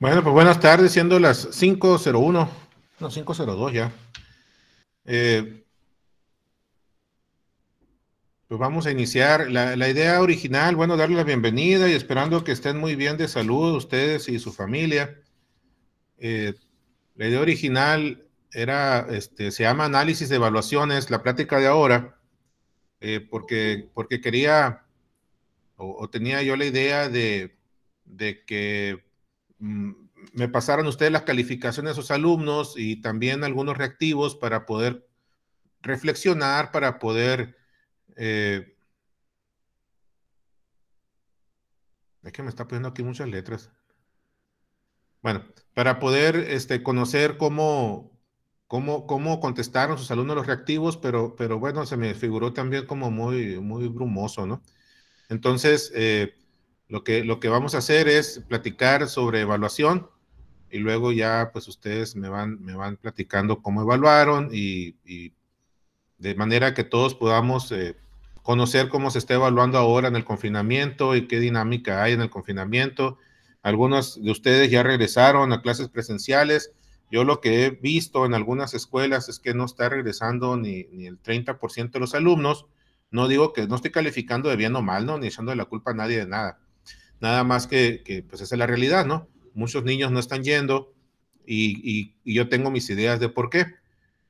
Bueno, pues buenas tardes, siendo las 5.01, no, 5.02 ya. Eh, pues vamos a iniciar. La, idea original, bueno, darle la bienvenida y esperando que estén muy bien de salud ustedes y su familia. Eh, la idea original era, este, se llama análisis de evaluaciones, la plática de ahora, eh, porque, porque quería o, o, tenía yo la idea de, de que Mm, me pasaron ustedes las calificaciones de sus alumnos y también algunos reactivos para poder reflexionar, para poder... Eh... es que me está poniendo aquí muchas letras. Bueno, para poder este, conocer cómo, cómo, cómo contestaron sus alumnos los reactivos, pero, pero bueno, se me figuró también como muy, muy brumoso, ¿no? Entonces, eh, lo que, lo que vamos a hacer es platicar sobre evaluación y luego ya pues ustedes me van, me van platicando cómo evaluaron y, de manera que todos podamos eh, conocer cómo se está evaluando ahora en el confinamiento y qué dinámica hay en el confinamiento. Algunos de ustedes ya regresaron a clases presenciales. Yo lo que he visto en algunas escuelas es que no está regresando ni, ni el 30% de los alumnos. No digo que no estoy calificando de bien o mal, ¿no? ni echando la culpa a nadie de nada. Nada más que, pues esa es la realidad, ¿no? Muchos niños no están yendo y, yo tengo mis ideas de por qué.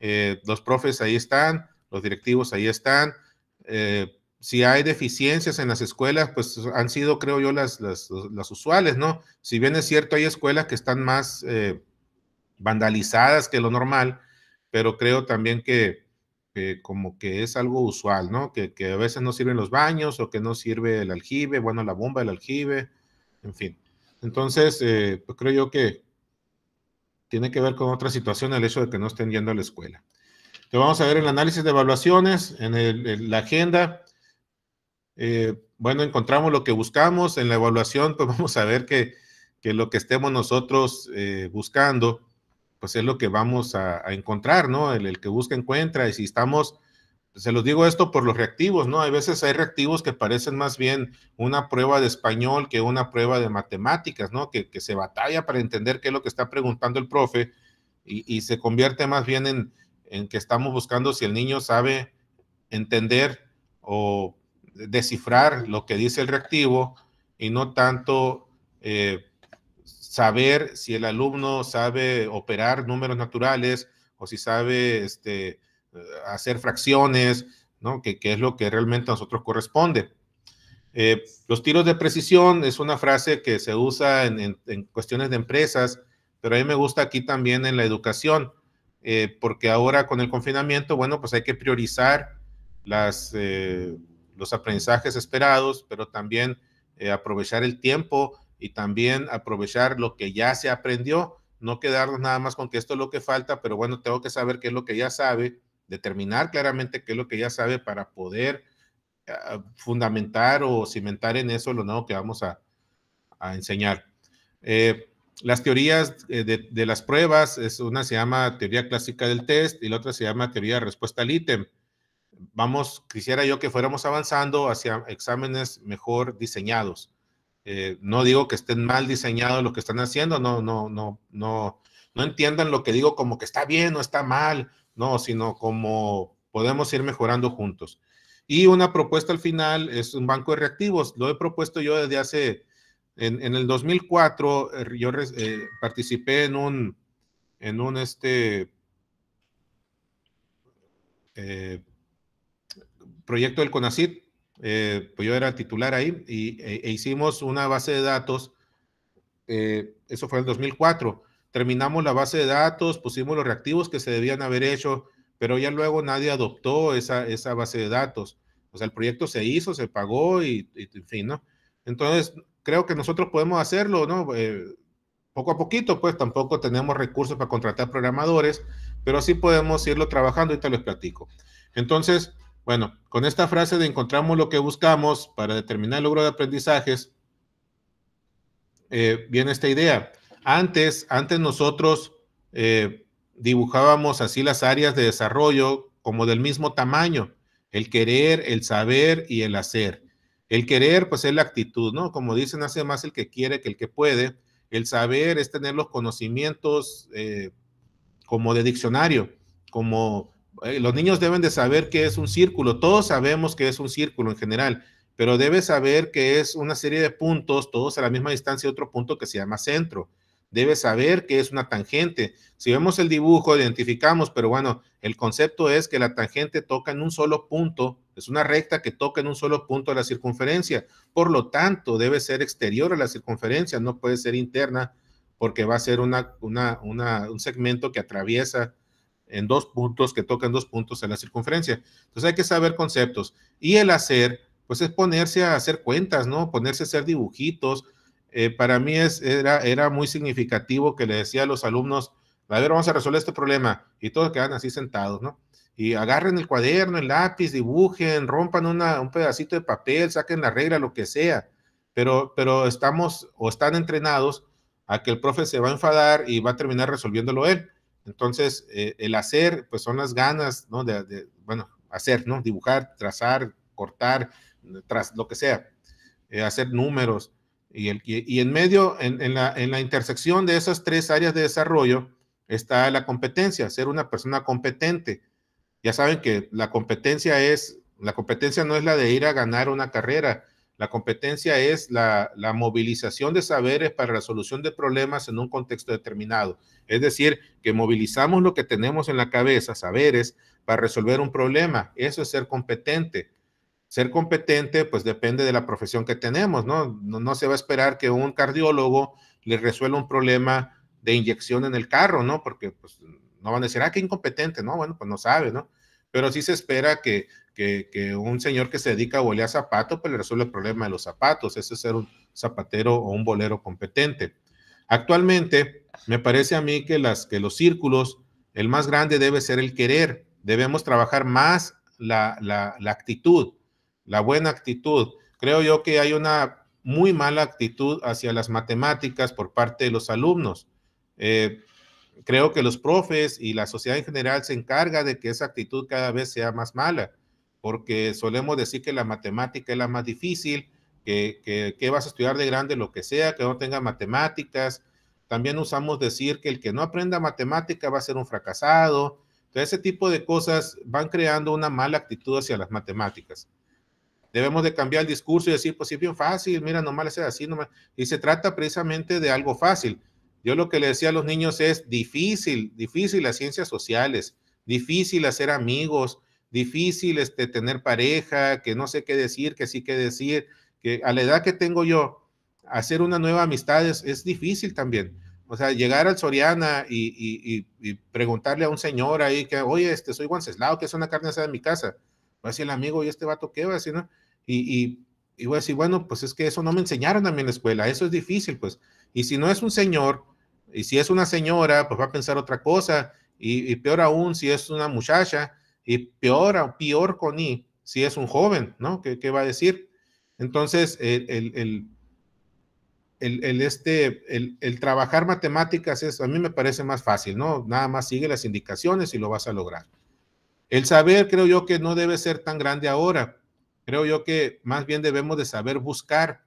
Eh, los profes ahí están, los directivos ahí están. Eh, si hay deficiencias en las escuelas, pues han sido, creo yo, las, las, usuales, ¿no? Si bien es cierto, hay escuelas que están más eh, vandalizadas que lo normal, pero creo también que como que es algo usual, ¿no? Que, a veces no sirven los baños o que no sirve el aljibe, bueno, la bomba, el aljibe, en fin. Entonces, eh, pues creo yo que tiene que ver con otra situación el hecho de que no estén yendo a la escuela. Entonces, vamos a ver el análisis de evaluaciones, en, la agenda. Eh, bueno, encontramos lo que buscamos en la evaluación, pues vamos a ver que, que lo que estemos nosotros eh, buscando pues es lo que vamos a, encontrar, ¿no? El, que busca encuentra y si estamos, se los digo esto por los reactivos, ¿no? Hay veces hay reactivos que parecen más bien una prueba de español que una prueba de matemáticas, ¿no? Que, se batalla para entender qué es lo que está preguntando el profe y, se convierte más bien en, que estamos buscando si el niño sabe entender o descifrar lo que dice el reactivo y no tanto eh, saber si el alumno sabe operar números naturales o si sabe este, eh, hacer fracciones, ¿no? que, es lo que realmente a nosotros corresponde. Eh, los tiros de precisión es una frase que se usa en, cuestiones de empresas, pero a mí me gusta aquí también en la educación, eh, porque ahora con el confinamiento, bueno, pues hay que priorizar las, los aprendizajes esperados, pero también aprovechar el tiempo y también aprovechar lo que ya se aprendió, no quedarnos nada más con que esto es lo que falta, pero bueno, tengo que saber qué es lo que ya sabe, determinar claramente qué es lo que ya sabe para poder ah, fundamentar o cimentar en eso lo nuevo que vamos a, enseñar. Eh, las teorías eh, de, de, las pruebas, es una se llama teoría clásica del test y la otra se llama teoría de respuesta al ítem. Vamos, quisiera yo que fuéramos avanzando hacia exámenes mejor diseñados. Eh, no digo que estén mal diseñados lo que están haciendo, no, no, no, no, no entiendan lo que digo como que está bien o está mal, no, sino como podemos ir mejorando juntos. Y una propuesta al final es un banco de reactivos. Lo he propuesto yo desde hace, en, en el 2004, eh, yo eh, participé en un, en un este, proyecto del CONACIT eh, pues yo era titular ahí, y, e, e, hicimos una base de datos, eh, eso fue en el 2004. Terminamos la base de datos, pusimos los reactivos que se debían haber hecho, pero ya luego nadie adoptó esa, base de datos. O sea, el proyecto se hizo, se pagó y, en fin, ¿no? Entonces, creo que nosotros podemos hacerlo, ¿no? Eh, poco a poquito, pues tampoco tenemos recursos para contratar programadores, pero sí podemos irlo trabajando y te lo platico. Entonces, bueno, con esta frase de encontramos lo que buscamos para determinar el logro de aprendizajes, eh, viene esta idea. Antes, antes nosotros eh, dibujábamos así las áreas de desarrollo como del mismo tamaño, el querer, el saber y el hacer. El querer, pues es la actitud, ¿no? Como dicen, hace más el que quiere que el que puede. El saber es tener los conocimientos eh, como de diccionario, como eh, los niños deben de saber que es un círculo, todos sabemos que es un círculo en general, pero debe saber que es una serie de puntos, todos a la misma distancia de otro punto que se llama centro. Debe saber que es una tangente. Si vemos el dibujo, identificamos, pero bueno, el concepto es que la tangente toca en un solo punto, es una recta que toca en un solo punto de la circunferencia. Por lo tanto, debe ser exterior a la circunferencia, no puede ser interna, porque va a ser una, un segmento que atraviesa en dos puntos, que tocan dos puntos en la circunferencia. Entonces hay que saber conceptos. Y el hacer, pues es ponerse a hacer cuentas, ¿no? Ponerse a hacer dibujitos. Eh, para mí es, era, era muy significativo que le decía a los alumnos, a ver, vamos a resolver este problema. Y todos quedan así sentados, ¿no? Y agarren el cuaderno, el lápiz, dibujen, rompan un pedacito de papel, saquen la regla, lo que sea. Pero, pero estamos o están entrenados a que el profe se va a enfadar y va a terminar resolviéndolo él. Entonces, eh, el hacer, pues son las ganas, ¿no? De, bueno, hacer, ¿no? Dibujar, trazar, cortar, lo que sea, eh, hacer números. Y, en medio, en, la, en la intersección de esas tres áreas de desarrollo, está la competencia, ser una persona competente. Ya saben que la competencia es, la competencia no es la de ir a ganar una carrera, la competencia es la, movilización de saberes para la solución de problemas en un contexto determinado. Es decir, que movilizamos lo que tenemos en la cabeza, saberes, para resolver un problema. Eso es ser competente. Ser competente, pues depende de la profesión que tenemos, ¿no? No, no se va a esperar que un cardiólogo le resuelva un problema de inyección en el carro, ¿no? Porque pues, no van a decir, ah, qué incompetente, ¿no? Bueno, pues no sabe, ¿no? Pero sí se espera que que, un señor que se dedica a bolear zapatos, pues le resuelve el problema de los zapatos. Ese es ser un zapatero o un bolero competente. Actualmente, me parece a mí que, los círculos, el más grande debe ser el querer. Debemos trabajar más la, actitud, la buena actitud. Creo yo que hay una muy mala actitud hacia las matemáticas por parte de los alumnos. Eh, creo que los profes y la sociedad en general se encarga de que esa actitud cada vez sea más mala porque solemos decir que la matemática es la más difícil, que, que, vas a estudiar de grande lo que sea, que no tenga matemáticas. También usamos decir que el que no aprenda matemática va a ser un fracasado. Entonces, ese tipo de cosas van creando una mala actitud hacia las matemáticas. Debemos de cambiar el discurso y decir, pues sí, bien fácil, mira, nomás es así, Y se trata precisamente de algo fácil. Yo lo que le decía a los niños es difícil, difícil las ciencias sociales, difícil hacer amigos, difícil este, tener pareja, que no sé qué decir, que sí qué decir, que a la edad que tengo yo, hacer una nueva amistad es, difícil también. O sea, llegar al Soriana y, preguntarle a un señor ahí que, oye, este, soy Wenceslao, que es una carne de mi casa. Va a decir el amigo, ¿y este vato qué va a decir? No? Y, y voy a decir, bueno, pues es que eso no me enseñaron a mí en la escuela, eso es difícil, pues. Y si no es un señor, y si es una señora, pues va a pensar otra cosa. y peor aún, si es una muchacha, y peor, peor con I, si es un joven, ¿no? ¿Qué, qué va a decir? Entonces, el, el, el, el este, el, trabajar matemáticas es, a mí me parece más fácil, ¿no? Nada más sigue las indicaciones y lo vas a lograr. El saber creo yo que no debe ser tan grande ahora. Creo yo que más bien debemos de saber buscar.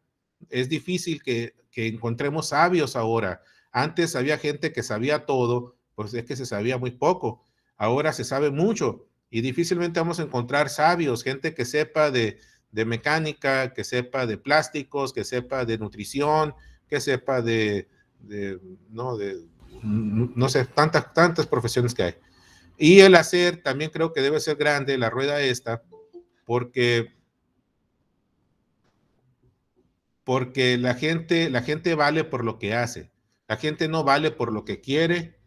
Es difícil que, que encontremos sabios ahora. Antes había gente que sabía todo, pues es que se sabía muy poco. Ahora se sabe mucho y difícilmente vamos a encontrar sabios, gente que sepa de, mecánica, que sepa de plásticos, que sepa de nutrición, que sepa de, no, sé, tantas, tantas profesiones que hay. Y el hacer también creo que debe ser grande, la rueda esta, porque, porque la gente, la gente vale por lo que hace, la gente no vale por lo que quiere,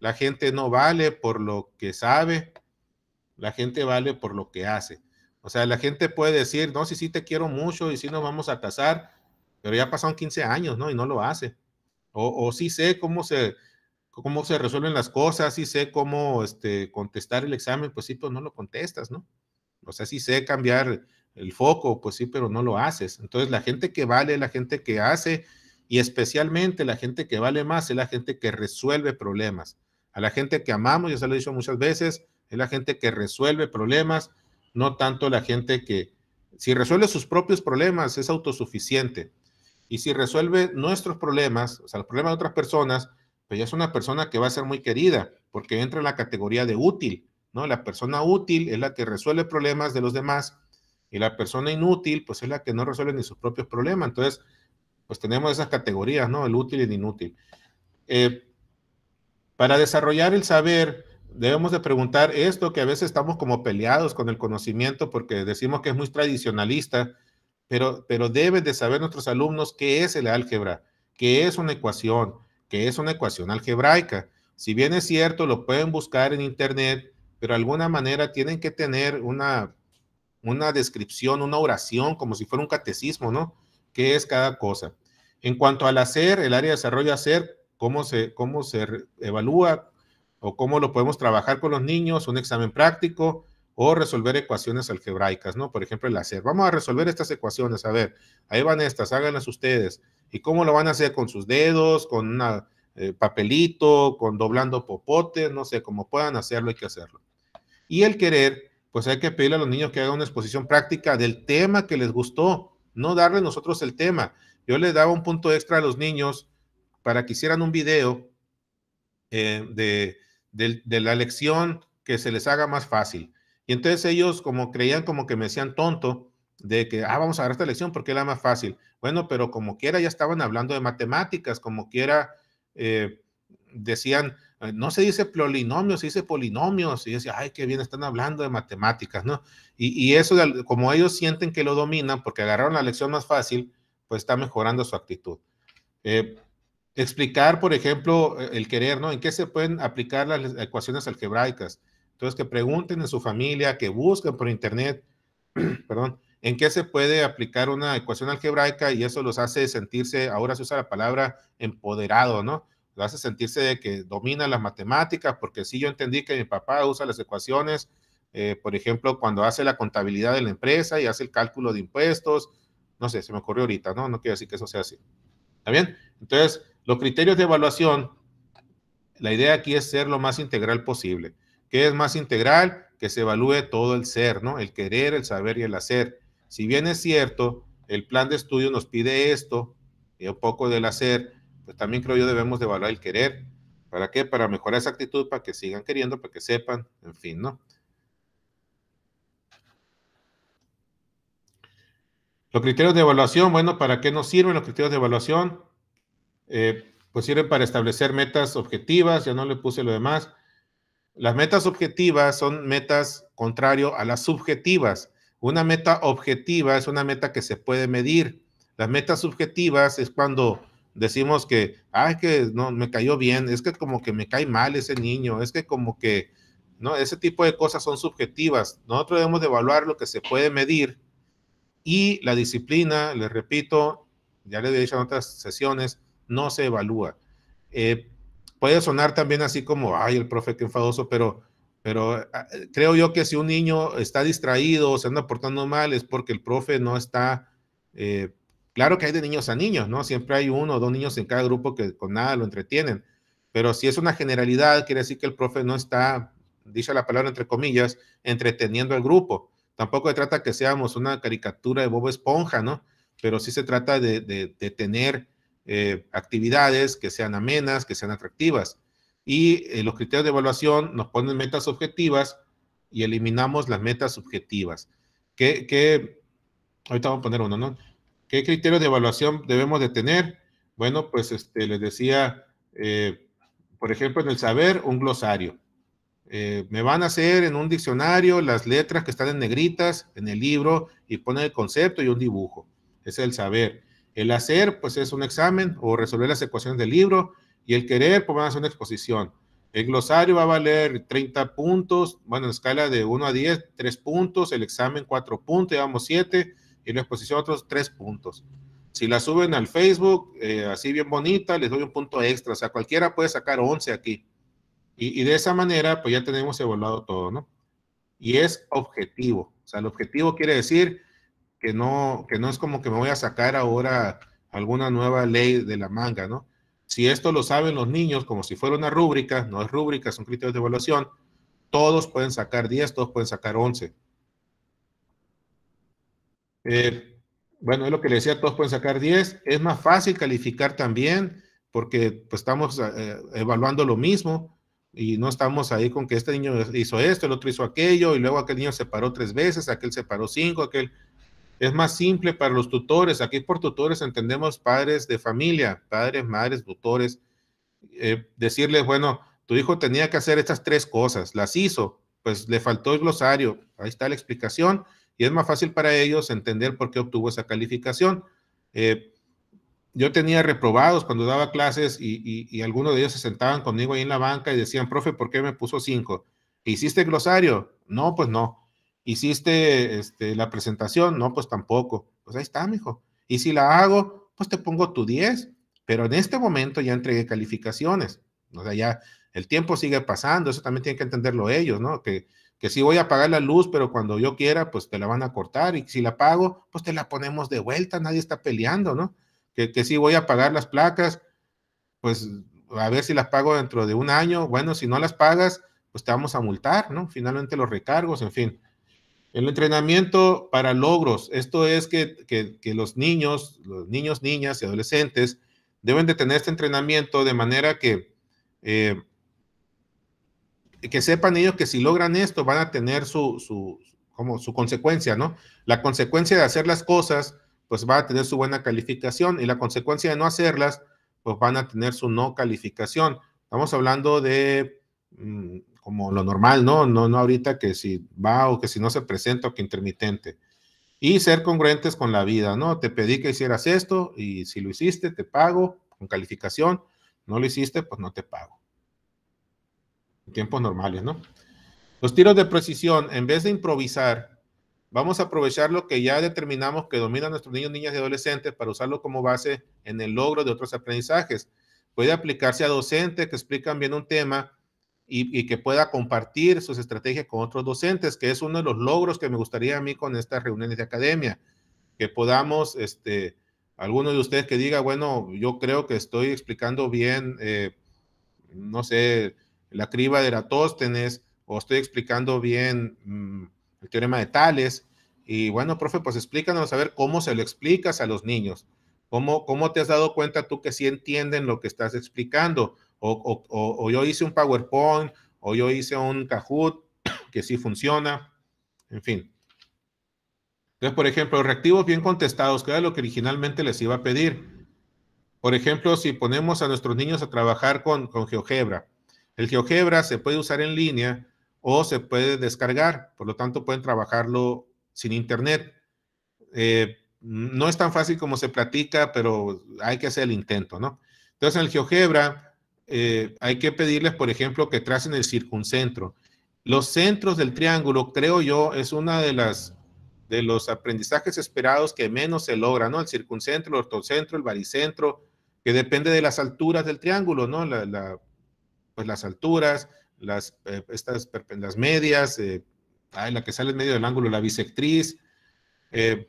la gente no vale por lo que sabe, la gente vale por lo que hace. O sea, la gente puede decir, no, sí, sí te quiero mucho y sí nos vamos a casar, pero ya pasaron 15 años, ¿no? Y no lo hace. O, sí sé cómo se, cómo se resuelven las cosas, sí sé cómo este, contestar el examen, pues sí, pues no lo contestas, ¿no? O sea, sí sé cambiar el foco, pues sí, pero no lo haces. Entonces, la gente que vale, la gente que hace, y especialmente la gente que vale más es la gente que resuelve problemas. A la gente que amamos, ya se lo he dicho muchas veces, es la gente que resuelve problemas, no tanto la gente que, si resuelve sus propios problemas, es autosuficiente. Y si resuelve nuestros problemas, o sea, los problemas de otras personas, pues ya es una persona que va a ser muy querida, porque entra en la categoría de útil, ¿no? La persona útil es la que resuelve problemas de los demás y la persona inútil, pues es la que no resuelve ni sus propios problemas. Entonces, pues tenemos esas categorías, ¿no? El útil y el inútil. Eh, para desarrollar el saber, debemos de preguntar esto, que a veces estamos como peleados con el conocimiento porque decimos que es muy tradicionalista, pero, pero deben de saber nuestros alumnos qué es el álgebra, qué es una ecuación, qué es una ecuación algebraica. Si bien es cierto, lo pueden buscar en internet, pero de alguna manera tienen que tener una, una descripción, una oración, como si fuera un catecismo, ¿no? ¿Qué es cada cosa? En cuanto al hacer, el área de desarrollo hacer, cómo se, cómo se evalúa, o cómo lo podemos trabajar con los niños, un examen práctico o resolver ecuaciones algebraicas, ¿no? Por ejemplo, el hacer. Vamos a resolver estas ecuaciones, a ver, ahí van estas, háganlas ustedes. ¿Y cómo lo van a hacer? ¿Con sus dedos, con un eh, papelito, con doblando popote, No sé, como puedan hacerlo, hay que hacerlo. Y el querer, pues hay que pedirle a los niños que hagan una exposición práctica del tema que les gustó, no darle nosotros el tema. Yo les daba un punto extra a los niños para que hicieran un video eh, de de, la lección que se les haga más fácil. Y entonces ellos como creían como que me decían tonto de que, ah, vamos a agarrar esta lección porque era más fácil. Bueno, pero como quiera ya estaban hablando de matemáticas, como quiera eh, decían, eh, no se dice polinomios, se dice polinomios. Y decía, ay, qué bien están hablando de matemáticas, ¿no? Y, eso, como ellos sienten que lo dominan porque agarraron la lección más fácil, pues está mejorando su actitud. Eh, explicar, por ejemplo, e, el querer, ¿no? ¿En qué se pueden aplicar las ecuaciones algebraicas? Entonces, que pregunten en su familia, que busquen por internet, perdón, en qué se puede aplicar una ecuación algebraica y eso los hace sentirse, ahora se usa la palabra empoderado, ¿no? Lo hace sentirse de que domina las matemáticas, porque sí yo entendí que mi papá usa las ecuaciones, eh, por ejemplo, cuando hace la contabilidad de la empresa y hace el cálculo de impuestos, no sé, se me ocurrió ahorita, ¿no? No quiero decir que eso sea así. ¿Está bien? Entonces, los criterios de evaluación, la idea aquí es ser lo más integral posible. ¿Qué es más integral? Que se evalúe todo el ser, ¿no? El querer, el saber y el hacer. Si bien es cierto, el plan de estudio nos pide esto, y eh, un poco del hacer, pues también creo yo debemos de evaluar el querer. ¿Para qué? Para mejorar esa actitud, para que sigan queriendo, para que sepan, en fin, ¿no? Los criterios de evaluación, bueno, ¿para qué nos sirven los criterios de evaluación? Eh, pues sirve para establecer metas objetivas, ya no le puse lo demás. Las metas objetivas son metas contrario a las subjetivas. Una meta objetiva es una meta que se puede medir. Las metas subjetivas es cuando decimos que, ay, que no, me cayó bien, es que como que me cae mal ese niño, es que como que, no, ese tipo de cosas son subjetivas. Nosotros debemos de evaluar lo que se puede medir y la disciplina, les repito, ya les he dicho en otras sesiones, no se evalúa. Eh, puede sonar también así como, ay, el profe que enfadoso, pero, pero eh, creo yo que si un niño está distraído o se anda portando mal es porque el profe no está... Eh, claro que hay de niños a niños, ¿no? Siempre hay uno o dos niños en cada grupo que con nada lo entretienen, pero si es una generalidad, quiere decir que el profe no está, dice la palabra entre comillas, entreteniendo al grupo. Tampoco se trata que seamos una caricatura de Bob Esponja, ¿no? Pero sí se trata de, de, de tener eh, actividades que sean amenas, que sean atractivas. Y eh, los criterios de evaluación nos ponen metas objetivas y eliminamos las metas subjetivas. ¿Qué, qué vamos a poner uno, ¿no? ¿Qué criterios de evaluación debemos de tener? Bueno, pues este, les decía, eh, por ejemplo, en el saber, un glosario. me van a hacer en un diccionario las letras que están en negritas en el libro y pone el concepto y un dibujo. Ese es el saber. El hacer, pues es un examen o resolver las ecuaciones del libro. Y el querer, pues van a hacer una exposición. El glosario va a valer 30 puntos, bueno, en escala de 1 a 10, 3 puntos, el examen 4 puntos, llevamos 7, y la exposición otros 3 puntos. Si la suben al Facebook, eh, así bien bonita, les doy un punto extra, o sea, cualquiera puede sacar 11 aquí. Y, y, de esa manera, pues ya tenemos evaluado todo, ¿no? Y es objetivo, o sea, el objetivo quiere decir, que no, que no es como que me voy a sacar ahora alguna nueva ley de la manga, ¿no? Si esto lo saben los niños, como si fuera una rúbrica, no es rúbrica, son criterios de evaluación, todos pueden sacar 10, todos pueden sacar 11. Eh, bueno, es lo que le decía, todos pueden sacar 10. Es más fácil calificar también porque pues, estamos eh, evaluando lo mismo y no estamos ahí con que este niño hizo esto, el otro hizo aquello y luego aquel niño se paró tres veces, aquel se paró cinco, aquel... Es más simple para los tutores. Aquí por tutores entendemos padres de familia, padres, madres, tutores. Eh, decirles, bueno, tu hijo tenía que hacer estas tres cosas, las hizo, pues le faltó el glosario, ahí está la explicación y es más fácil para ellos entender por qué obtuvo esa calificación. Eh, yo tenía reprobados cuando daba clases y, y, algunos de ellos se sentaban conmigo ahí en la banca y decían, profe, ¿por qué me puso cinco? ¿Hiciste glosario? No, pues no. ¿Hiciste este, la presentación? No, pues tampoco. Pues ahí está, mijo. Y si la hago, pues te pongo tu 10. Pero en este momento ya entregué calificaciones. O sea, ya el tiempo sigue pasando. Eso también tienen que entenderlo ellos, ¿no? Que, que sí voy a pagar la luz, pero cuando yo quiera, pues te la van a cortar. Y si la pago, pues te la ponemos de vuelta. Nadie está peleando, ¿no? Que, que sí voy a pagar las placas, pues a ver si las pago dentro de un año. Bueno, si no las pagas, pues te vamos a multar, ¿no? Finalmente los recargos, en fin. El entrenamiento para logros, esto es que, los niños, los niños, niñas y adolescentes deben de tener este entrenamiento de manera que, eh, que sepan ellos que si logran esto van a tener su, como su consecuencia, ¿no? La consecuencia de hacer las cosas, pues va a tener su buena calificación y la consecuencia de no hacerlas, pues van a tener su no calificación. Estamos hablando de mm, como lo normal, ¿no? No, no ahorita que si va o que si no se presenta o que intermitente. Y ser congruentes con la vida, ¿no? Te pedí que hicieras esto y si lo hiciste, te pago con calificación. No lo hiciste, pues no te pago. En tiempos normales, ¿no? Los tiros de precisión, en vez de improvisar, vamos a aprovechar lo que ya determinamos que dominan nuestros niños, niñas y adolescentes para usarlo como base en el logro de otros aprendizajes. Puede aplicarse a docentes que explican bien un tema y, que pueda compartir sus estrategias con otros docentes, que es uno de los logros que me gustaría a mí con estas reuniones de academia, que podamos, este, alguno de ustedes que diga, bueno, yo creo que estoy explicando bien, eh, no sé, la criba de Eratóstenes, o estoy explicando bien mm, el teorema de Tales, y bueno, profe, pues explícanos a ver cómo se lo explicas a los niños, cómo, cómo te has dado cuenta tú que sí entienden lo que estás explicando, o, yo hice un PowerPoint, o yo hice un Kahoot, que sí funciona, en fin. Entonces, por ejemplo, reactivos bien contestados, que era lo que originalmente les iba a pedir. Por ejemplo, si ponemos a nuestros niños a trabajar con, con GeoGebra, el GeoGebra se puede usar en línea o se puede descargar, por lo tanto pueden trabajarlo sin internet. Eh, no es tan fácil como se platica, pero hay que hacer el intento, ¿no? Entonces, el GeoGebra eh, hay que pedirles, por ejemplo, que tracen el circuncentro. Los centros del triángulo, creo yo, es una de las de los aprendizajes esperados que menos se logra, ¿no? El circuncentro, el ortocentro, el baricentro, que depende de las alturas del triángulo, ¿no? pues las alturas, las, eh, estas, las medias, eh, la que sale en medio del ángulo, la bisectriz. Eh,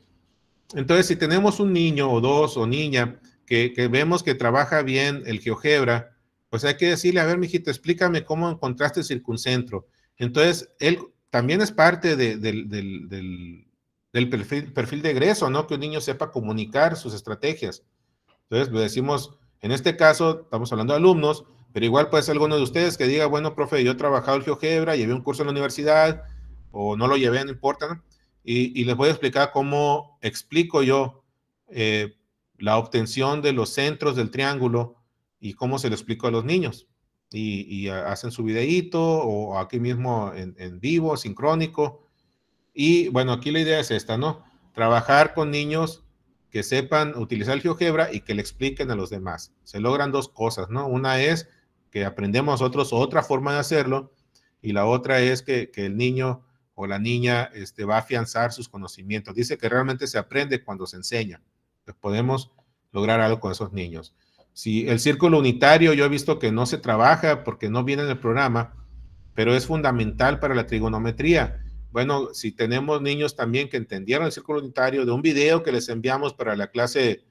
entonces, si tenemos un niño o dos o niña que vemos que trabaja bien el geogebra, pues hay que decirle, a ver, mijito, explícame cómo encontraste el circuncentro. Entonces, él también es parte del, perfil, perfil, de egreso, ¿no? Que un niño sepa comunicar sus estrategias. Entonces, le decimos, en este caso, estamos hablando de alumnos, pero igual puede ser alguno de ustedes que diga, bueno, profe, yo he trabajado en GeoGebra, llevé un curso en la universidad, o no lo llevé, no importa, Y, les voy a explicar cómo explico yo eh, la obtención de los centros del triángulo y cómo se lo explico a los niños. Y, hacen su videíto o aquí mismo en, vivo, sincrónico. Y bueno, aquí la idea es esta, ¿no? Trabajar con niños que sepan utilizar el GeoGebra y que le expliquen a los demás. Se logran dos cosas, ¿no? Una es que aprendemos nosotros otra forma de hacerlo y la otra es que, que el niño o la niña este, va a afianzar sus conocimientos. Dice que realmente se aprende cuando se enseña. Pues podemos lograr algo con esos niños. Si el círculo unitario yo he visto que no se trabaja porque no viene en el programa, pero es fundamental para la trigonometría. Bueno, si tenemos niños también que entendieron el círculo unitario de un video que les enviamos para la clase,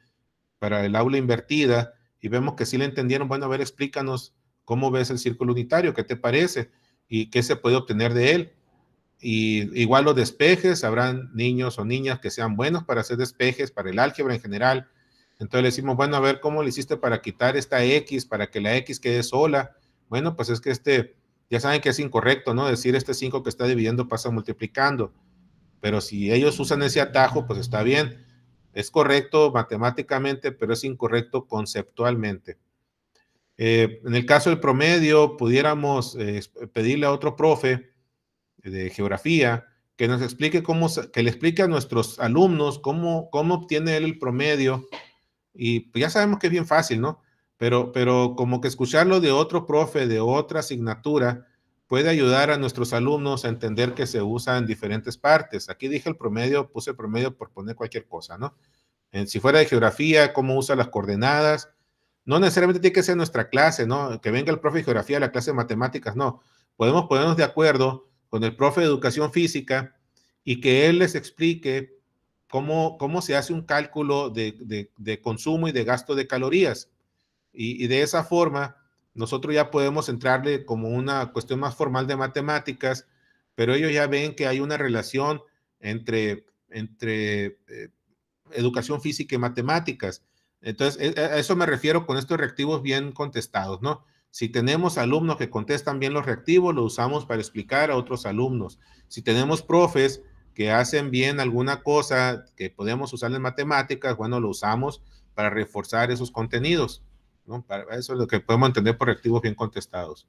para el aula invertida, y vemos que sí le entendieron, bueno, a ver, explícanos cómo ves el círculo unitario, qué te parece y qué se puede obtener de él. Y igual los despejes, habrán niños o niñas que sean buenos para hacer despejes, para el álgebra en general, entonces le decimos, bueno, a ver cómo le hiciste para quitar esta X, para que la X quede sola. Bueno, pues es que este, ya saben que es incorrecto, ¿no? Decir este 5 que está dividiendo pasa multiplicando. Pero si ellos usan ese atajo, pues está bien. Es correcto matemáticamente, pero es incorrecto conceptualmente. Eh, en el caso del promedio, pudiéramos eh, pedirle a otro profe de geografía que nos explique cómo, que le explique a nuestros alumnos cómo, cómo obtiene él el promedio y pues, ya sabemos que es bien fácil, ¿no? Pero, pero como que escucharlo de otro profe, de otra asignatura, puede ayudar a nuestros alumnos a entender que se usa en diferentes partes. Aquí dije el promedio, puse el promedio por poner cualquier cosa, ¿no? En, si fuera de geografía, cómo usa las coordenadas. No necesariamente tiene que ser nuestra clase, ¿no? Que venga el profe de geografía a la clase de matemáticas, no. Podemos ponernos de acuerdo con el profe de educación física y que él les explique cómo, se hace un cálculo de, consumo y de gasto de calorías. Y, de esa forma, nosotros ya podemos entrarle como una cuestión más formal de matemáticas, pero ellos ya ven que hay una relación entre, entre eh, educación física y matemáticas. Entonces, e, e, a eso me refiero con estos reactivos bien contestados, ¿no? Si tenemos alumnos que contestan bien los reactivos, lo usamos para explicar a otros alumnos. Si tenemos profes que hacen bien alguna cosa que podemos usar en matemáticas, bueno, lo usamos para reforzar esos contenidos. ¿no? Para eso es lo que podemos entender por activos bien contestados.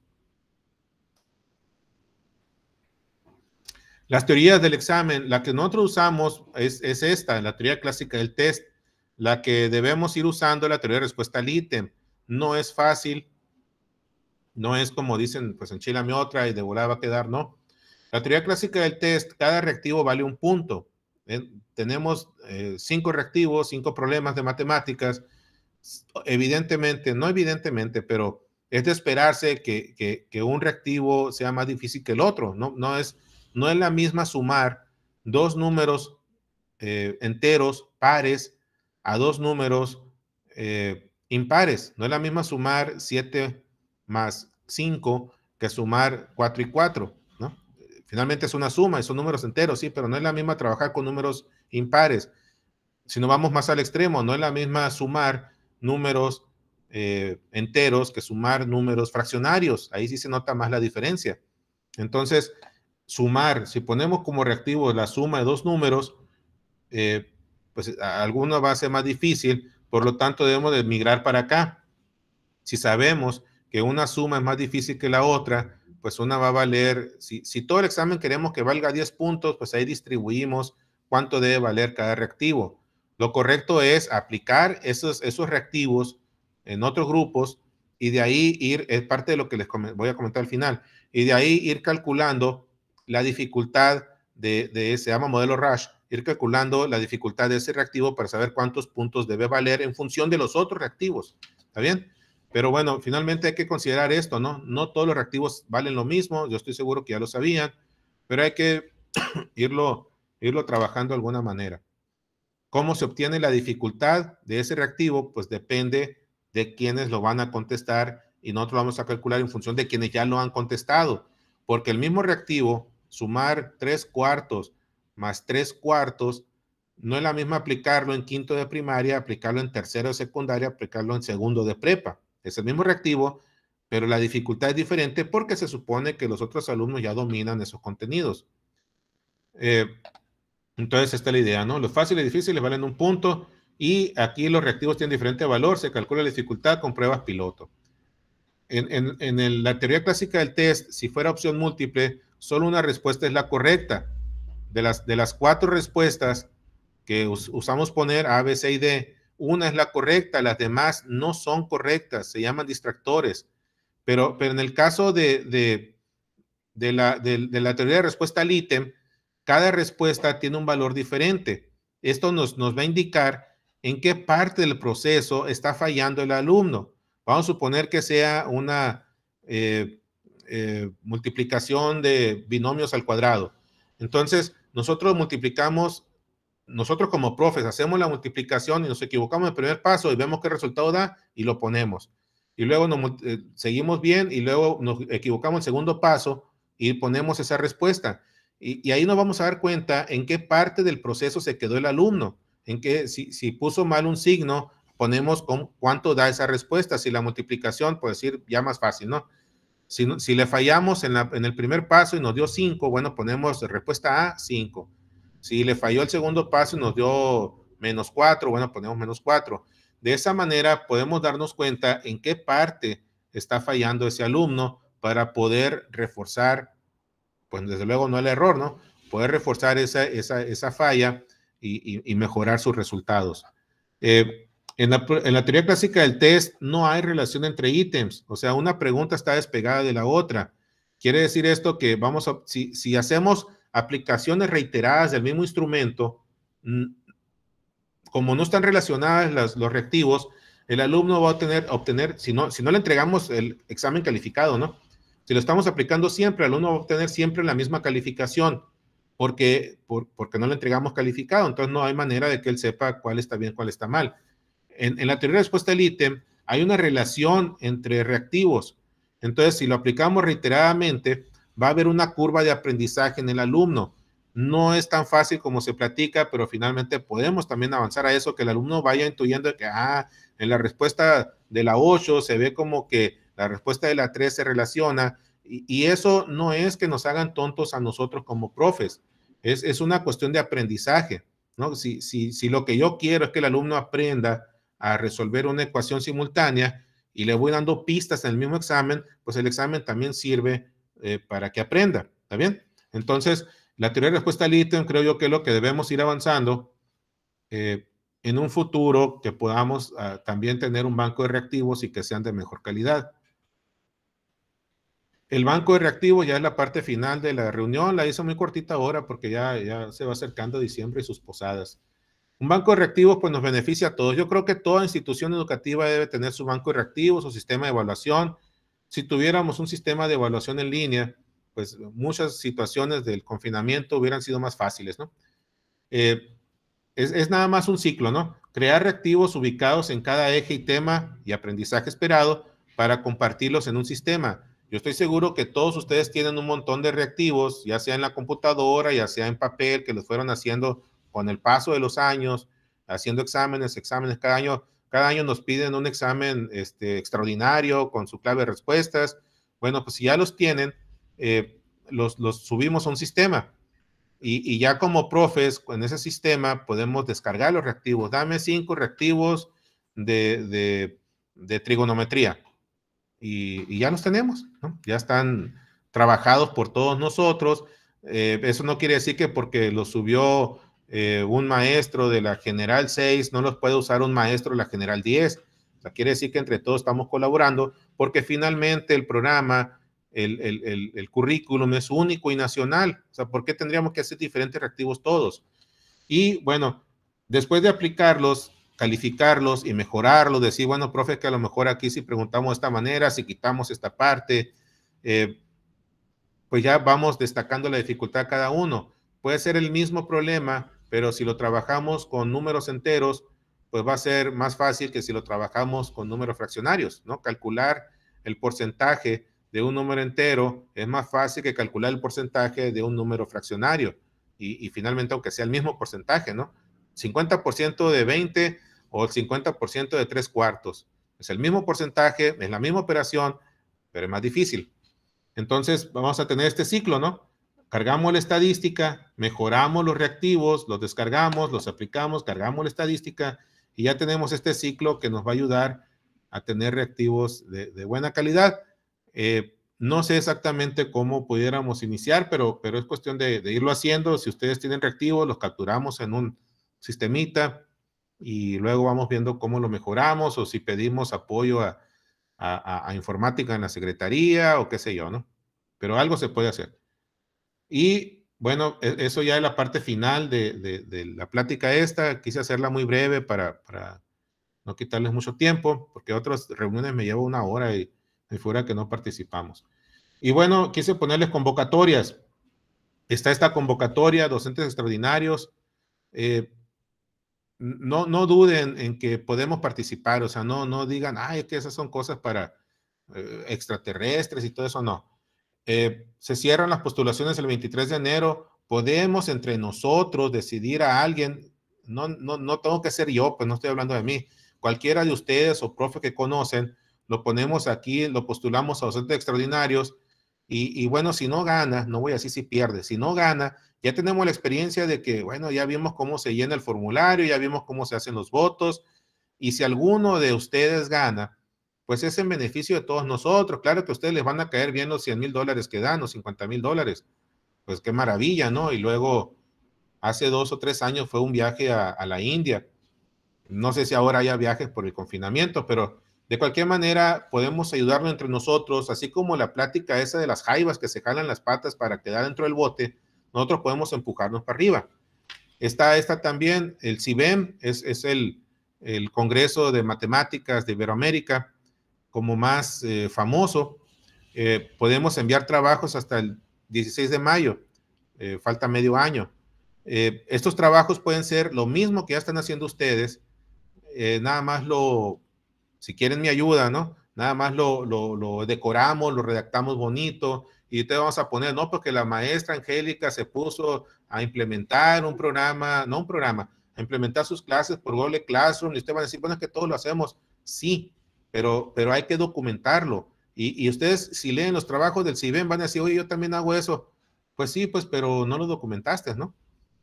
Las teorías del examen, la que nosotros usamos es, es esta, la teoría clásica del test. La que debemos ir usando la teoría de respuesta al ítem. No es fácil, no es como dicen, pues mi otra y de volada va a quedar, no. La teoría clásica del test, cada reactivo vale un punto. Eh, tenemos eh, cinco reactivos, cinco problemas de matemáticas. Evidentemente, no evidentemente, pero es de esperarse que, un reactivo sea más difícil que el otro. No, no, es, no es la misma sumar dos números eh, enteros, pares, a dos números impares. No es la misma sumar 7 más 5 que sumar 4 y 4. Finalmente es una suma y son números enteros, sí, pero no es la misma trabajar con números impares. Si no vamos más al extremo, no es la misma sumar números eh, enteros que sumar números fraccionarios. Ahí sí se nota más la diferencia. Entonces, sumar, si ponemos como reactivo la suma de dos números, eh, pues a alguno va a ser más difícil, por lo tanto debemos de migrar para acá. Si sabemos que una suma es más difícil que la otra, pues una va a valer, si, todo el examen queremos que valga 10 puntos, pues ahí distribuimos cuánto debe valer cada reactivo. Lo correcto es aplicar esos, esos reactivos en otros grupos y de ahí ir, es parte de lo que les voy a comentar al final, y de ahí ir calculando la dificultad de, de se llama modelo RASH, ir calculando la dificultad de ese reactivo para saber cuántos puntos debe valer en función de los otros reactivos. ¿Está bien? Pero bueno, finalmente hay que considerar esto, ¿no? No todos los reactivos valen lo mismo, yo estoy seguro que ya lo sabían, pero hay que irlo, irlo trabajando de alguna manera. ¿Cómo se obtiene la dificultad de ese reactivo? Pues depende de quienes lo van a contestar y nosotros vamos a calcular en función de quienes ya lo han contestado, porque el mismo reactivo, sumar tres cuartos más tres cuartos, no es la misma aplicarlo en quinto de primaria, aplicarlo en tercero de secundaria, aplicarlo en segundo de prepa. Es el mismo reactivo, pero la dificultad es diferente porque se supone que los otros alumnos ya dominan esos contenidos. Eh, entonces, esta es la idea, ¿no? Los fáciles y difíciles valen un punto y aquí los reactivos tienen diferente valor. Se calcula la dificultad con pruebas piloto. En, la teoría clásica del test, si fuera opción múltiple, solo una respuesta es la correcta. De las, cuatro respuestas que usamos poner A, B, C y D, una es la correcta, las demás no son correctas, se llaman distractores. Pero, pero en el caso de, de, la, teoría de respuesta al ítem, cada respuesta tiene un valor diferente. Esto nos, nos va a indicar en qué parte del proceso está fallando el alumno. Vamos a suponer que sea una eh, eh, multiplicación de binomios al cuadrado. Entonces, nosotros multiplicamos nosotros como profes hacemos la multiplicación y nos equivocamos en el primer paso y vemos qué resultado da y lo ponemos. Y luego eh, seguimos bien y luego nos equivocamos en el segundo paso y ponemos esa respuesta. Y, ahí nos vamos a dar cuenta en qué parte del proceso se quedó el alumno, en que si, puso mal un signo, ponemos con cuánto da esa respuesta, si la multiplicación, por decir, ya más fácil, ¿no? Si, si le fallamos en, en el primer paso y nos dio 5, bueno, ponemos respuesta A, 5 si le falló el segundo paso y nos dio menos 4, bueno, ponemos menos cuatro. De esa manera podemos darnos cuenta en qué parte está fallando ese alumno para poder reforzar, pues desde luego no el error, ¿no? Poder reforzar esa, esa, falla y, mejorar sus resultados. Eh, en, la, teoría clásica del test no hay relación entre ítems, o sea, una pregunta está despegada de la otra. Quiere decir esto que vamos a, si, si hacemos aplicaciones reiteradas del mismo instrumento, como no están relacionadas los reactivos, el alumno va a obtener, obtener si, no, si no le entregamos el examen calificado, ¿no? Si lo estamos aplicando siempre, el alumno va a obtener siempre la misma calificación, porque, por, porque no le entregamos calificado, entonces no hay manera de que él sepa cuál está bien, cuál está mal. En, en la teoría de respuesta del ítem, hay una relación entre reactivos. Entonces, si lo aplicamos reiteradamente, va a haber una curva de aprendizaje en el alumno. No es tan fácil como se platica, pero finalmente podemos también avanzar a eso, que el alumno vaya intuyendo que, ah, en la respuesta de la 8 se ve como que la respuesta de la 3 se relaciona, y, eso no es que nos hagan tontos a nosotros como profes, es, es una cuestión de aprendizaje, ¿no? Si, si, si lo que yo quiero es que el alumno aprenda a resolver una ecuación simultánea y le voy dando pistas en el mismo examen, pues el examen también sirve eh, para que aprenda, ¿está bien? Entonces, la teoría de respuesta al ítem creo yo que es lo que debemos ir avanzando eh, en un futuro que podamos ah, también tener un banco de reactivos y que sean de mejor calidad. El banco de reactivos ya es la parte final de la reunión, la hice muy cortita ahora porque ya, ya se va acercando diciembre y sus posadas. Un banco de reactivos pues nos beneficia a todos. Yo creo que toda institución educativa debe tener su banco de reactivos, su sistema de evaluación, si tuviéramos un sistema de evaluación en línea, pues muchas situaciones del confinamiento hubieran sido más fáciles, ¿no? Eh, es, es, nada más un ciclo, ¿no? Crear reactivos ubicados en cada eje y tema y aprendizaje esperado para compartirlos en un sistema. Yo estoy seguro que todos ustedes tienen un montón de reactivos, ya sea en la computadora, ya sea en papel, que los fueron haciendo con el paso de los años, haciendo exámenes, exámenes cada año. Cada año nos piden un examen este, extraordinario con su clave de respuestas. Bueno, pues si ya los tienen, eh, los, subimos a un sistema. Y, ya como profes, en ese sistema podemos descargar los reactivos. Dame cinco reactivos de, trigonometría. Y, ya los tenemos, Ya están trabajados por todos nosotros. Eh, eso no quiere decir que porque los subió eh, un maestro de la general 6 no los puede usar un maestro de la general 10. O sea, quiere decir que entre todos estamos colaborando porque finalmente el programa, el, el, currículum es único y nacional. O sea, ¿por qué tendríamos que hacer diferentes reactivos todos? Y bueno, después de aplicarlos, calificarlos y mejorarlos, decir, bueno, profe, que a lo mejor aquí si preguntamos de esta manera, si quitamos esta parte, eh, pues ya vamos destacando la dificultad de cada uno. Puede ser el mismo problema, pero si lo trabajamos con números enteros, pues va a ser más fácil que si lo trabajamos con números fraccionarios, ¿no? Calcular el porcentaje de un número entero es más fácil que calcular el porcentaje de un número fraccionario. Y, finalmente, aunque sea el mismo porcentaje, ¿no? 50% de 20 o el 50% de 3 cuartos. Es el mismo porcentaje, es la misma operación, pero es más difícil. Entonces, vamos a tener este ciclo, ¿no? cargamos la estadística, mejoramos los reactivos, los descargamos, los aplicamos, cargamos la estadística y ya tenemos este ciclo que nos va a ayudar a tener reactivos de, buena calidad. Eh, no sé exactamente cómo pudiéramos iniciar, pero, pero es cuestión de, irlo haciendo. Si ustedes tienen reactivos, los capturamos en un sistemita y luego vamos viendo cómo lo mejoramos o si pedimos apoyo a, a informática en la secretaría o qué sé yo, ¿no? Pero algo se puede hacer. Y bueno, e, eso ya es la parte final de, la plática esta. Quise hacerla muy breve para, no quitarles mucho tiempo, porque otras reuniones me llevo una hora y, fuera que no participamos. Y bueno, quise ponerles convocatorias. Está esta convocatoria, docentes extraordinarios. Eh, no, no duden en que podemos participar, o sea, no, no digan, ay, que esas son cosas para eh, extraterrestres y todo eso, no. Eh, se cierran las postulaciones el 23 de enero, podemos entre nosotros decidir a alguien, no, no, tengo que ser yo, pues no estoy hablando de mí, cualquiera de ustedes o profe que conocen, lo ponemos aquí, lo postulamos a docentes extraordinarios y, y bueno, si no gana, no voy a decir si pierde, si no gana, ya tenemos la experiencia de que, bueno, ya vimos cómo se llena el formulario, ya vimos cómo se hacen los votos y si alguno de ustedes gana, pues es en beneficio de todos nosotros. Claro que a ustedes les van a caer bien los 100 mil dólares que dan, o 50 mil dólares. Pues qué maravilla, ¿no? Y luego, hace dos o tres años fue un viaje a, la India. No sé si ahora haya viajes por el confinamiento, pero de cualquier manera, podemos ayudarlo entre nosotros, así como la plática esa de las jaivas que se jalan las patas para quedar dentro del bote, nosotros podemos empujarnos para arriba. Está esta también, el CIBEM, es, el, el, Congreso de Matemáticas de Iberoamérica, como más eh, famoso, eh, podemos enviar trabajos hasta el 16 de mayo, eh, falta medio año. estos trabajos pueden ser lo mismo que ya están haciendo ustedes, nada más lo, si quieren mi ayuda, ¿no? Nada más lo, lo, decoramos, lo redactamos bonito, y te vamos a poner, no, porque la maestra Angélica se puso a implementar un programa, no un programa, a implementar sus clases por Google Classroom, y ustedes va a decir, bueno, es que todos lo hacemos, sí, pero, hay que documentarlo. Y, ustedes, si leen los trabajos del CIBEN, van a decir, oye, yo también hago eso. Pues sí, pues, pero no lo documentaste, ¿no?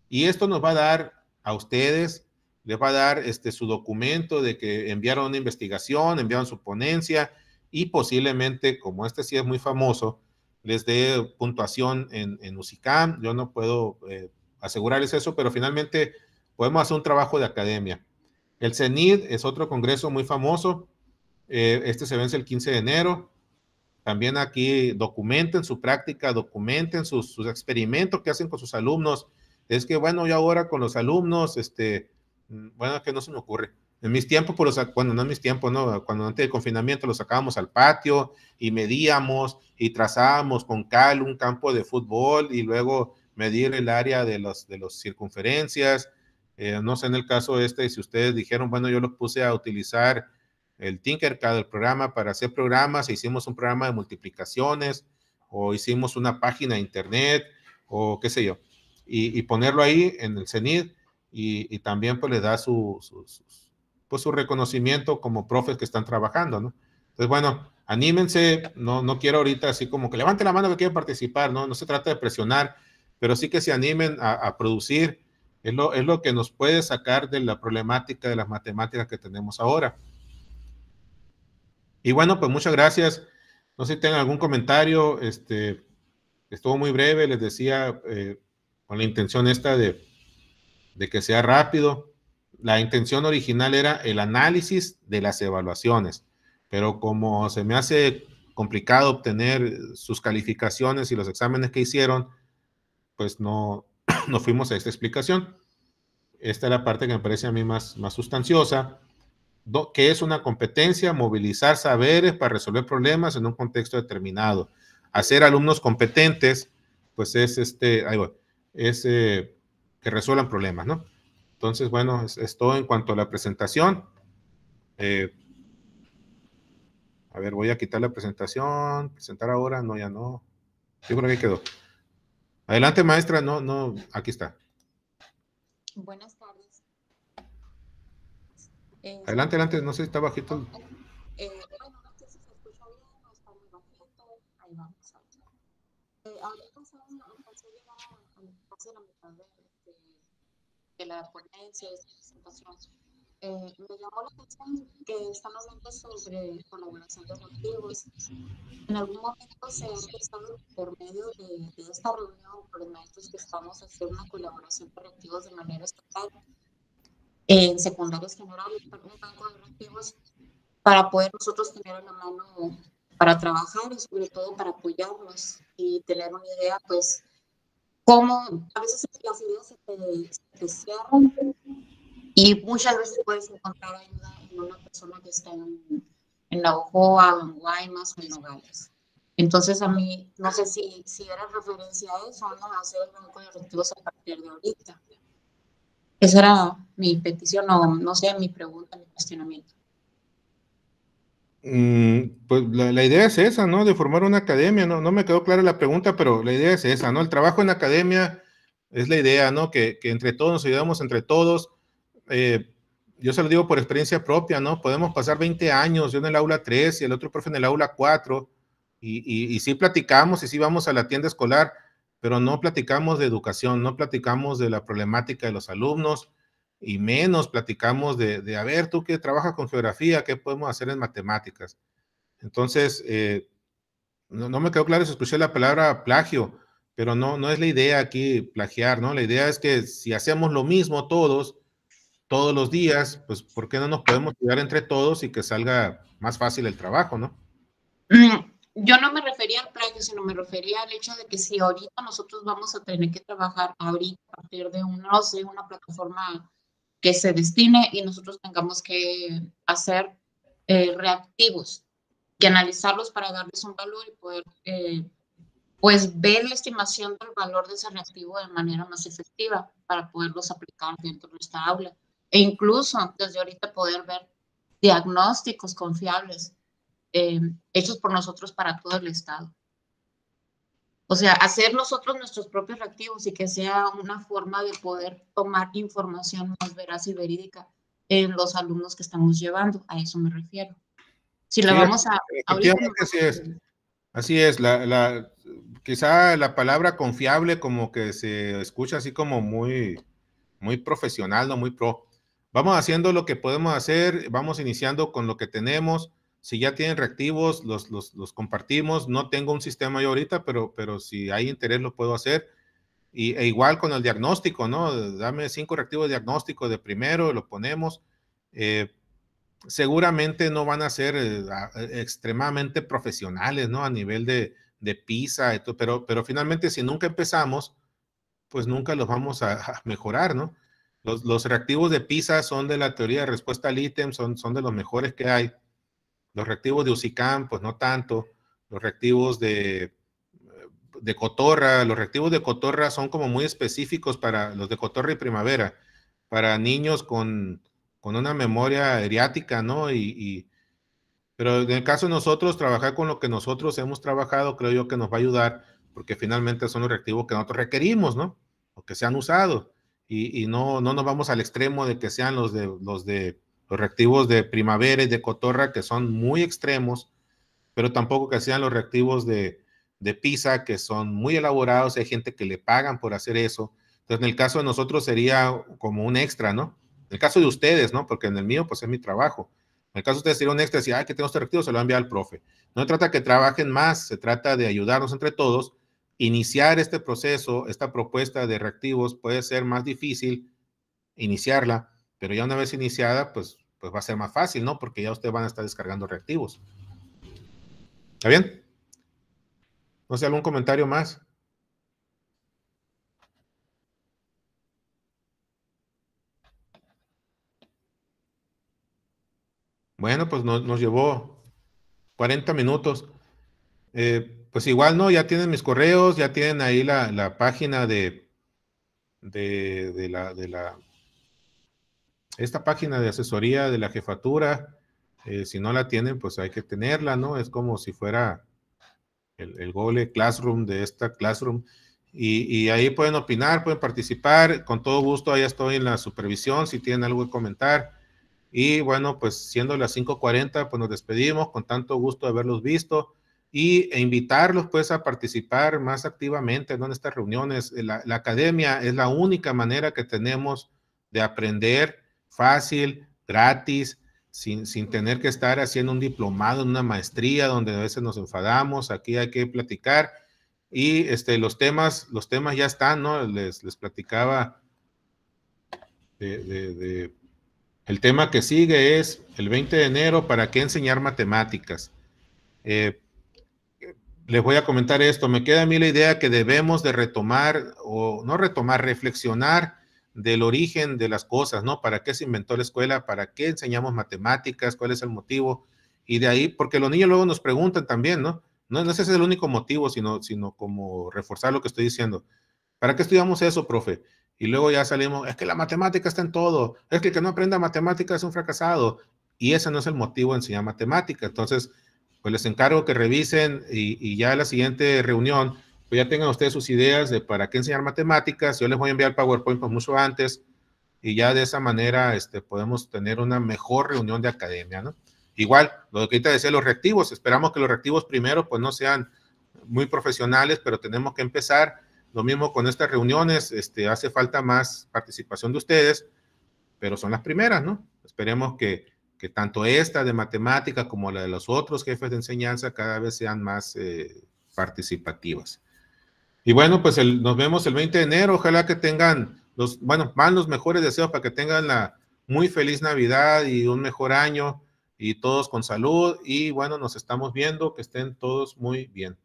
Y esto nos va a dar a ustedes, les va a dar este, su documento de que enviaron una investigación, enviaron su ponencia y posiblemente, como este sí es muy famoso, les dé puntuación en, en Yo no puedo eh, asegurarles eso, pero finalmente podemos hacer un trabajo de academia. El CENID es otro congreso muy famoso. Eh, este se vence el 15 de enero. También aquí documenten su práctica, documenten sus, experimentos que hacen con sus alumnos. Es que, bueno, yo ahora con los alumnos, este, mm, bueno, que no se me ocurre. En mis tiempos, por pues, no en mis tiempos, no, cuando antes del confinamiento los sacábamos al patio y medíamos y trazábamos con cal un campo de fútbol y luego medir el área de las de los circunferencias. Eh, no sé en el caso este, si ustedes dijeron, bueno, yo los puse a utilizar el Tinkercad, el programa para hacer programas, e hicimos un programa de multiplicaciones o hicimos una página de internet o qué sé yo, y, ponerlo ahí en el CENID y, también pues le da su, pues, su reconocimiento como profes que están trabajando, ¿no? Entonces, bueno, anímense, no, no quiero ahorita así como que levante la mano que quieren participar, ¿no? No se trata de presionar, pero sí que se animen a, a producir. Es lo, es lo que nos puede sacar de la problemática de las matemáticas que tenemos ahora. Y bueno, pues muchas gracias. No sé si tengan algún comentario. Este, estuvo muy breve, les decía, eh, con la intención esta de, de que sea rápido. La intención original era el análisis de las evaluaciones, pero como se me hace complicado obtener sus calificaciones y los exámenes que hicieron, pues no, fuimos a esta explicación. Esta es la parte que me parece a mí más, más sustanciosa que es una competencia, movilizar saberes para resolver problemas en un contexto determinado. Hacer alumnos competentes, pues es este, ahí es eh, que resuelvan problemas, ¿no? Entonces, bueno, es, todo en cuanto a la presentación. Eh, a ver, voy a quitar la presentación, presentar ahora, no, ya no. Yo creo que quedó. Adelante, maestra, no, no, aquí está. Buenas adelante, adelante, no sé si está bajito. Eh, bueno, no sé si se escucha bien o está muy bajito. Ahí vamos. Eh, ahora pasamos a a, la mitad de, la ponencia, de su presentación. Eh, me llamó la atención que están hablando sobre colaboración de motivos. En algún momento se ha empezado por medio de, de esta reunión, por el que estamos haciendo una colaboración para activos de manera estatal en secundarios generales, un banco de para poder nosotros tener a la mano para trabajar y sobre todo para apoyarnos y tener una idea, pues, cómo a veces las ideas se te, cierran y muchas veces puedes encontrar ayuda en una persona que está en, en Ojoa, en Guaymas o en Nogales. Entonces, a mí, no sé si, si era referencia a eso, ¿no? A hacer el banco de recursos a partir de ahorita. Esa era mi petición o, no sé, mi pregunta, mi cuestionamiento. Mm, pues la, idea es esa, ¿no? De formar una academia, ¿no? No me quedó clara la pregunta, pero la idea es esa, ¿no? El trabajo en academia es la idea, ¿no? Que, que entre todos nos ayudamos, entre todos. Eh, yo se lo digo por experiencia propia, ¿no? Podemos pasar 20 años, yo en el aula 3 y el otro profe en el aula 4, y, y, y sí platicamos y sí vamos a la tienda escolar, pero no platicamos de educación, no platicamos de la problemática de los alumnos y menos platicamos de, de a ver, tú que trabajas con geografía, ¿qué podemos hacer en matemáticas? Entonces, eh, no, me quedó claro si escuché la palabra plagio, pero no, no es la idea aquí plagiar, ¿no? La idea es que si hacemos lo mismo todos, todos los días, pues ¿por qué no nos podemos cuidar entre todos y que salga más fácil el trabajo, ¿no? Mm, yo no me refería al precio, sino me refería al hecho de que si ahorita nosotros vamos a tener que trabajar ahorita a partir de un, una plataforma que se destine y nosotros tengamos que hacer eh, reactivos y analizarlos para darles un valor y poder eh, pues ver la estimación del valor de ese reactivo de manera más efectiva para poderlos aplicar dentro de esta aula. E incluso desde ahorita poder ver diagnósticos confiables eh, hechos por nosotros para todo el Estado. O sea, hacer nosotros nuestros propios reactivos y que sea una forma de poder tomar información más veraz y verídica en los alumnos que estamos llevando, a eso me refiero. Si la vamos a... Así es, la, quizá la palabra confiable como que se escucha así como muy, muy profesional, no muy pro. Vamos haciendo lo que podemos hacer, vamos iniciando con lo que tenemos, si ya tienen reactivos, los, los, compartimos. No tengo un sistema yo ahorita, pero, pero si hay interés lo puedo hacer. Y, e igual con el diagnóstico, ¿no? Dame cinco reactivos de diagnóstico de primero, lo ponemos. Eh, seguramente no van a ser eh, e, extremadamente profesionales, ¿no? A nivel de, de PISA, pero, pero finalmente si nunca empezamos, pues nunca los vamos a, a mejorar, ¿no? Los, los, reactivos de PISA son de la teoría de respuesta al ítem, son, son de los mejores que hay los reactivos de Usicam, pues no tanto. Los reactivos de, eh, de Cotorra, los reactivos de Cotorra son como muy específicos para los de Cotorra y Primavera, para niños con, una memoria eriática, ¿no? Y, pero en el caso de nosotros, trabajar con lo que nosotros hemos trabajado, creo yo que nos va a ayudar, porque finalmente son los reactivos que nosotros requerimos, ¿no? O que se han usado. Y, y no, no nos vamos al extremo de que sean los de, los de los reactivos de primavera y de cotorra, que son muy extremos, pero tampoco que sean los reactivos de, de pizza, que son muy elaborados, hay gente que le pagan por hacer eso. Entonces, en el caso de nosotros sería como un extra, ¿no? En el caso de ustedes, ¿no? Porque en el mío, pues es mi trabajo. En el caso de ustedes sería un extra, si, hay que tengo este reactivo, se lo envía al profe. No trata que trabajen más, se trata de ayudarnos entre todos. Iniciar este proceso, esta propuesta de reactivos puede ser más difícil, iniciarla, pero ya una vez iniciada, pues, pues va a ser más fácil, ¿no? Porque ya ustedes van a estar descargando reactivos. ¿Está bien? No sé, algún comentario más. Bueno, pues nos llevó 40 minutos. Eh, pues igual, ¿no? Ya tienen mis correos, ya tienen ahí la, página de, de, la, esta página de asesoría de la jefatura, eh, si no la tienen, pues hay que tenerla, ¿no? Es como si fuera el, el Classroom de esta Classroom. Y, ahí pueden opinar, pueden participar. Con todo gusto, ahí estoy en la supervisión si tienen algo que comentar. Y bueno, pues siendo las 5.40, pues nos despedimos con tanto gusto de haberlos visto y, e invitarlos pues a participar más activamente en estas reuniones. La, la academia es la única manera que tenemos de aprender fácil, gratis, sin, tener que estar haciendo un diplomado, una maestría, donde a veces nos enfadamos, aquí hay que platicar. Y este, los, temas, los temas ya están, ¿no? Les, les platicaba El tema que sigue es el 20 de enero, ¿para qué enseñar matemáticas? Eh, les voy a comentar esto. Me queda a mí la idea que debemos de retomar, o no retomar, reflexionar del origen de las cosas, ¿no? ¿Para qué se inventó la escuela? ¿Para qué enseñamos matemáticas? ¿Cuál es el motivo? Y de ahí, porque los niños luego nos preguntan también, ¿no? No, no ese es el único motivo, sino, sino como reforzar lo que estoy diciendo. ¿Para qué estudiamos eso, profe? Y luego ya salimos, es que la matemática está en todo, es que el que no aprenda matemática es un fracasado. Y ese no es el motivo de enseñar matemática. Entonces, pues les encargo que revisen y, ya la siguiente reunión pues ya tengan ustedes sus ideas de para qué enseñar matemáticas. Yo les voy a enviar el PowerPoint mucho antes y ya de esa manera este, podemos tener una mejor reunión de academia, ¿no? Igual, lo que ahorita decía, los reactivos, esperamos que los reactivos primero pues no sean muy profesionales, pero tenemos que empezar. Lo mismo con estas reuniones, este, hace falta más participación de ustedes, pero son las primeras, ¿no? Esperemos que, que tanto esta de matemática como la de los otros jefes de enseñanza cada vez sean más eh, participativas. Y bueno, pues el, nos vemos el 20 de enero. Ojalá que tengan los, bueno, van los mejores deseos para que tengan la muy feliz Navidad y un mejor año y todos con salud. Y bueno, nos estamos viendo, que estén todos muy bien.